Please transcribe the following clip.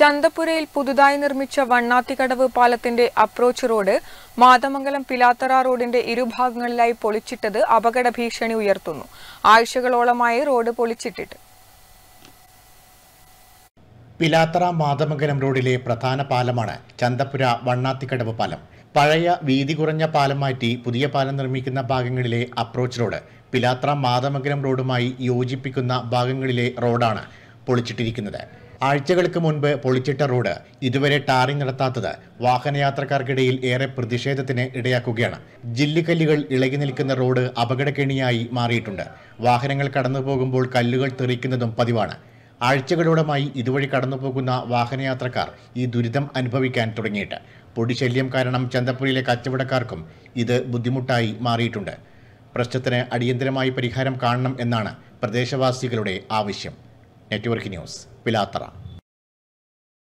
ചന്തപ്പുരയിൽ പുതുതായി നിർമ്മിച്ച വണ്ണാത്തിക്കടവ് പാലത്തിന്റെ അപ്രോച്ച് റോഡ് മാതമംഗലം പിലാത്തറ റോഡിന്റെ ഇരുഭാഗങ്ങളിലായി പൊളിച്ചിട്ടത് അപകട ഭീഷണി ഉയർത്തുന്നു ആഴ്ചകളോളമായി റോഡ് പൊളിച്ചിട്ടിട്ട് പിലാത്തറ മാതമംഗലം റോഡിലെ പ്രധാന പാലമാണ് ചന്തപ്പുര വണ്ണാത്തിക്കടവ് പാലം പഴയ വീതി കുറഞ്ഞ പാലം മാറ്റി പുതിയ പാലം നിർമ്മിക്കുന്ന ഭാഗങ്ങളിലെ അപ്രോച്ച് റോഡ് പിലാത്ര മാതമംഗലം റോഡുമായി യോജിപ്പിക്കുന്ന ഭാഗങ്ങളിലെ റോഡാണ് പൊളിച്ചിട്ടിരിക്കുന്നത് ആഴ്ചകൾക്ക് മുൻപ് പൊളിച്ചിട്ട റോഡ് ഇതുവരെ ടാറിംഗ് നടത്താത്തത് വാഹനയാത്രക്കാർക്കിടയിൽ ഏറെ പ്രതിഷേധത്തിന് ഇടയാക്കുകയാണ് ജില്ലിക്കല്ലുകൾ ഇളകി നിൽക്കുന്ന റോഡ് അപകടക്കെണിയായി മാറിയിട്ടുണ്ട് വാഹനങ്ങൾ കടന്നു പോകുമ്പോൾ കല്ലുകൾ തെറിക്കുന്നതും പതിവാണ് ആഴ്ചകളോടമായി ഇതുവഴി കടന്നുപോകുന്ന വാഹനയാത്രക്കാർ ഈ ദുരിതം അനുഭവിക്കാൻ തുടങ്ങിയിട്ട് പൊടിശല്യം കാരണം ചന്തപ്പുരയിലെ കച്ചവടക്കാർക്കും ഇത് ബുദ്ധിമുട്ടായി മാറിയിട്ടുണ്ട് പ്രശ്നത്തിന് അടിയന്തരമായി പരിഹാരം കാണണം എന്നാണ് പ്രദേശവാസികളുടെ ആവശ്യം നെറ്റ്വർക്ക് ന്യൂസ് പിലാത്തറ